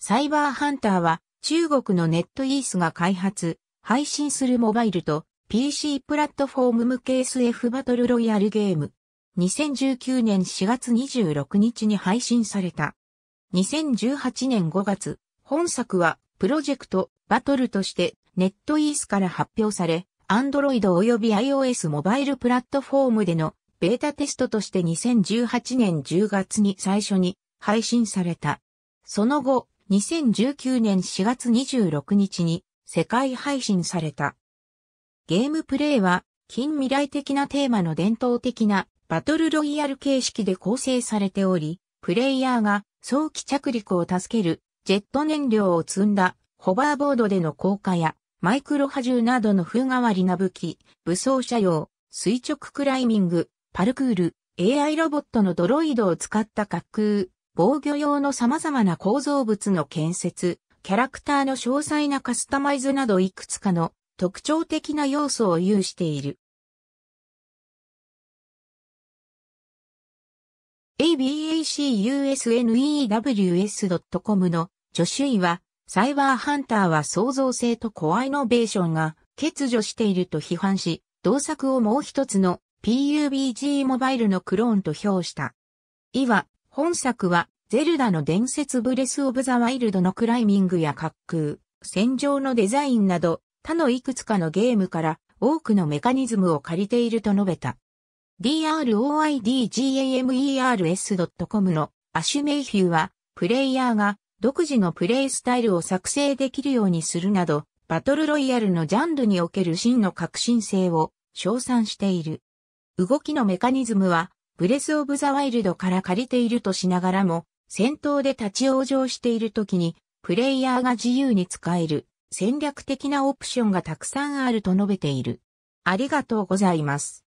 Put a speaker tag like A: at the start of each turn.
A: サイバーハンターは中国のネットイースが開発、配信する
B: モバイルと PC プラットフォーム向け SF バトルロイヤルゲーム。2019年4月26日に配信された。2018年5月、本作はプロジェクトバトルとしてネットイースから発表され、Android 及び iOS モバイルプラットフォームでのベータテストとして2018年10月に最初に配信された。その後、2019年4月26日に世界配信された。ゲームプレイは近未来的なテーマの伝統的なバトルロイヤル形式で構成されており、プレイヤーが早期着陸を助けるジェット燃料を積んだホバーボードでの降下やマイクロ波銃などの風変わりな武器、武装車用、垂直クライミング、パルクール、AI ロボットのドロイドを使った滑空、防御用の様々な構造物の建設、キャラクターの詳細なカスタマイズなどいくつかの特徴
A: 的な要素を有している。abacusnews.com
B: の助手位は、サイバーハンターは創造性とコアイノベーションが欠如していると批判し、同作をもう一つの PUBG モバイルのクローンと評した。は本作は、ゼルダの伝説ブレスオブザワイルドのクライミングや滑空、戦場のデザインなど、他のいくつかのゲームから多くのメカニズムを借りていると述べた。droidgamers.com のアシュメイヒューは、プレイヤーが独自のプレイスタイルを作成できるようにするなど、バトルロイヤルのジャンルにおける真の革新性を称賛している。動きのメカニズムはブレス・オブ・ザ・ワイルドから借りているとしながらも、戦闘で立ち往生している時に、プレイヤーが自由に使える戦略的なオプションがたくさんある
A: と述べている。ありがとうございます。